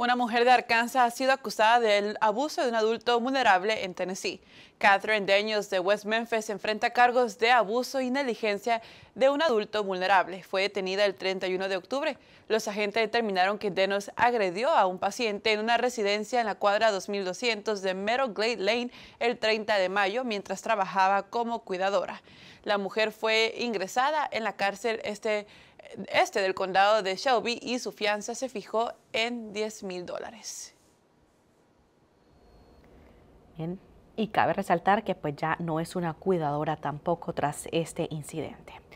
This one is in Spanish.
Una mujer de Arkansas ha sido acusada del abuso de un adulto vulnerable en Tennessee. Catherine Daniels de West Memphis enfrenta cargos de abuso e negligencia de un adulto vulnerable. Fue detenida el 31 de octubre. Los agentes determinaron que Daniels agredió a un paciente en una residencia en la cuadra 2200 de Meadow Glade Lane el 30 de mayo mientras trabajaba como cuidadora. La mujer fue ingresada en la cárcel este este del condado de Shelby y su fianza se fijó en 10 mil dólares. Y cabe resaltar que pues ya no es una cuidadora tampoco tras este incidente.